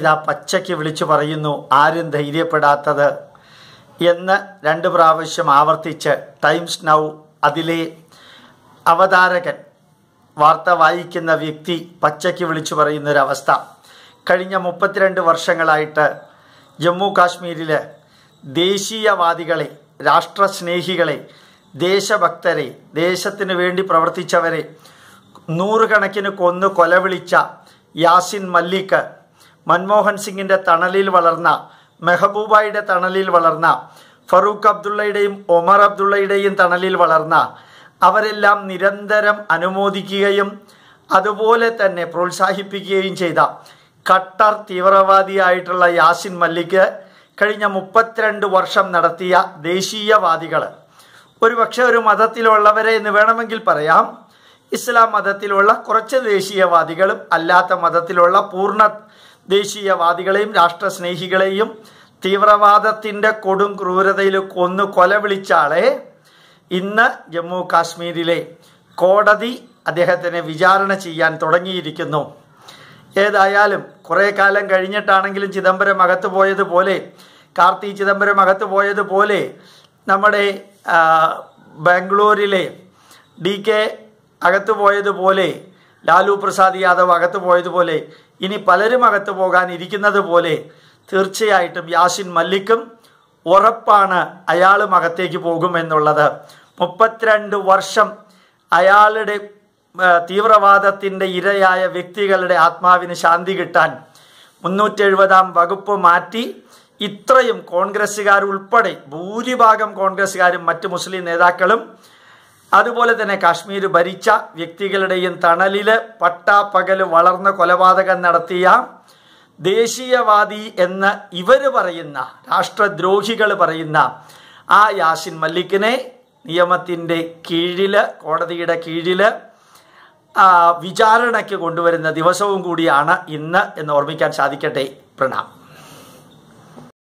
ഇതാ പച്ചയ്ക്ക് വിളിച്ചു പറയുന്നു ആരും ധൈര്യപ്പെടാത്തത് എന്ന് രണ്ട് പ്രാവശ്യം ആവർത്തിച്ച് ടൈംസ് നൗ അതിലെ അവതാരകൻ വാർത്ത വായിക്കുന്ന വ്യക്തി പച്ചയ്ക്ക് വിളിച്ചു പറയുന്നൊരവസ്ഥ കഴിഞ്ഞ മുപ്പത്തിരണ്ട് വർഷങ്ങളായിട്ട് ജമ്മു കാശ്മീരിൽ ദേശീയവാദികളെ രാഷ്ട്രസ്നേഹികളെ ദേശഭക്തരെ ദേശത്തിന് വേണ്ടി പ്രവർത്തിച്ചവരെ നൂറുകണക്കിന് കൊന്നു കൊലവിളിച്ച യാസിൻ മല്ലിക് മൻമോഹൻ സിംഗിന്റെ തണലിൽ വളർന്ന മെഹബൂബായുടെ തണലിൽ വളർന്ന ഫറൂഖ് അബ്ദുള്ളയുടെയും ഒമർ അബ്ദുള്ളയുടെയും തണലിൽ വളർന്ന അവരെല്ലാം നിരന്തരം അനുമോദിക്കുകയും അതുപോലെ തന്നെ പ്രോത്സാഹിപ്പിക്കുകയും ചെയ്ത ഖട്ടർ തീവ്രവാദിയായിട്ടുള്ള യാസിൻ മല്ലിക്ക് കഴിഞ്ഞ മുപ്പത്തിരണ്ട് വർഷം നടത്തിയ ദേശീയവാദികൾ ഒരു ഒരു മതത്തിലുള്ളവരെ എന്ന് വേണമെങ്കിൽ പറയാം ഇസ്ലാം മതത്തിലുള്ള കുറച്ച് ദേശീയവാദികളും അല്ലാത്ത മതത്തിലുള്ള പൂർണ്ണ ദേശീയവാദികളെയും രാഷ്ട്രസ്നേഹികളെയും തീവ്രവാദത്തിൻ്റെ കൊടും ക്രൂരതയിൽ കൊന്നു കൊല വിളിച്ചാളെ ഇന്ന് ജമ്മു കാശ്മീരിലെ കോടതി അദ്ദേഹത്തിനെ വിചാരണ ചെയ്യാൻ തുടങ്ങിയിരിക്കുന്നു ഏതായാലും കുറേ കാലം കഴിഞ്ഞിട്ടാണെങ്കിലും ചിദംബരം അകത്ത് പോയതുപോലെ കാർത്തി ചിദംബരം അകത്ത് പോയതുപോലെ നമ്മുടെ ബാംഗ്ലൂരിലെ ഡി കെ അകത്തുപോയതുപോലെ പോയതുപോലെ ലാലു പ്രസാദ് യാദവ് അകത്ത് പോയതുപോലെ ഇനി പലരും അകത്ത് പോകാൻ ഇരിക്കുന്നത് പോലെ തീർച്ചയായിട്ടും യാസിൻ മല്ലിക്കും ഉറപ്പാണ് അയാളും അകത്തേക്ക് പോകുമെന്നുള്ളത് മുപ്പത്തിരണ്ട് വർഷം അയാളുടെ തീവ്രവാദത്തിൻ്റെ ഇരയായ വ്യക്തികളുടെ ആത്മാവിന് ശാന്തി കിട്ടാൻ മുന്നൂറ്റെഴുപതാം വകുപ്പ് മാറ്റി ഇത്രയും കോൺഗ്രസ്സുകാരുൾപ്പെടെ ഭൂരിഭാഗം കോൺഗ്രസ്സുകാരും മറ്റ് മുസ്ലിം നേതാക്കളും അതുപോലെ തന്നെ കാശ്മീർ ഭരിച്ച വ്യക്തികളുടെയും തണലിൽ പകൽ വളർന്ന കൊലപാതകം നടത്തിയ ദേശീയവാദി എന്ന് ഇവർ പറയുന്ന രാഷ്ട്രദ്രോഹികൾ പറയുന്ന ആ യാസിൻ മല്ലിക്കിനെ നിയമത്തിൻ്റെ കീഴിൽ കോടതിയുടെ കീഴിൽ വിചാരണയ്ക്ക് കൊണ്ടുവരുന്ന ദിവസവും കൂടിയാണ് ഇന്ന് എന്ന് ഓർമ്മിക്കാൻ സാധിക്കട്ടെ പ്രണാം